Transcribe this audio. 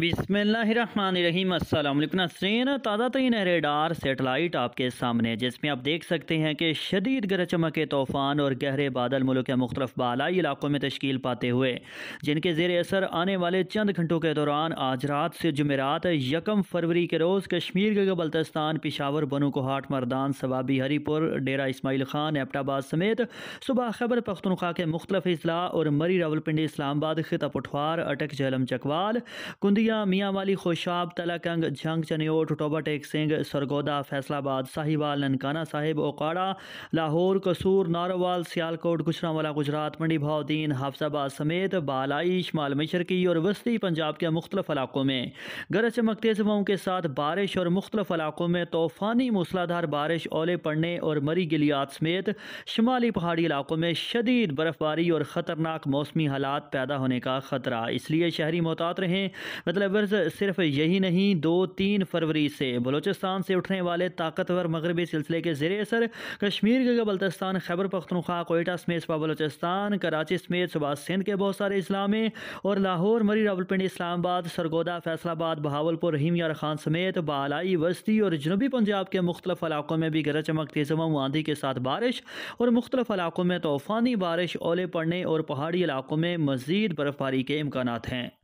बिसमीम अल्लाम नसरीन ताज़ा तरीन रेडार सेटेलाइट आपके सामने जिसमें आप देख सकते हैं कि शदीद गरज चमक तूफ़ान और गहरे बादल मुल्क के मुख्तफ बालाई इलाकों में तश्कील पाते हुए जिनके जेर असर आने वाले चंद घंटों के दौरान आज रात से जमेरात यकम फरवरी के रोज़ कश्मीर के बल्तस्तान पिशावर बनू कोहाट मरदान सवाबी हरीपुर डेरा इसमाइल खान एपटाबाद समेत सुबह खबर पख्तनख्वा के मुख्तफ अजला और मरी रावलपिंडी इस्लामाबाद खिता पठवार अटक जहलम चकवाल कुंदी बल्दिया मियाँ वाली खुशाब तलाकंग झंग चनियोट टोबा टेक सिंह सरगोदा फैसलाबाद साहिबाल ननकाना साहिब ओकाड़ा लाहौर कसूर नारोवाल सियालकोट गुजरावाला गुजरात मंडी भाउद्दीन हाफसाबाद समेत बालाई शमाल मशरकी और वस्ती पंजाब के मुख्तलिफ इलाकों में गरज चमक तेज हवाओं के साथ बारिश और मुख्तलिफ इलाकों में तूफ़ानी मूसलाधार बारिश ओले पड़ने और मरी गिलियात समेत शुमाली पहाड़ी इलाकों में शदीद बर्फबारी और ख़तरनाक मौसमी हालात पैदा होने का ख़तरा इसलिए शहरी मोहतात रहें मतलब सिर्फ यही नहीं दो तीन फरवरी से बलोचिस्तान से उठने वाले ताकतवर मगरबी सिलसिले के जेर असर कश्मीर के बल्तस्तान खैबर पख्तनख्वा कोयटा समेत सुबह बलोचिस्तान कराची समेत सुबह सिंध के बहुत सारे इस्लामे और लाहौर मरी रावलपिंडी इस्लामाबाद सरगोदा फैसलाबाद बहावलपुर रहीम यार खान समेत बालाई वस्ती और जनूबी पंजाब के मुख्तलिफ इलाकों में भी गरज चमक तेजम आंधी के साथ बारिश और मुख्तलिफ इलाकों में तूफ़ानी बारिश ओले पड़ने और पहाड़ी इलाकों में मजीद बर्फबारी के इम्कान हैं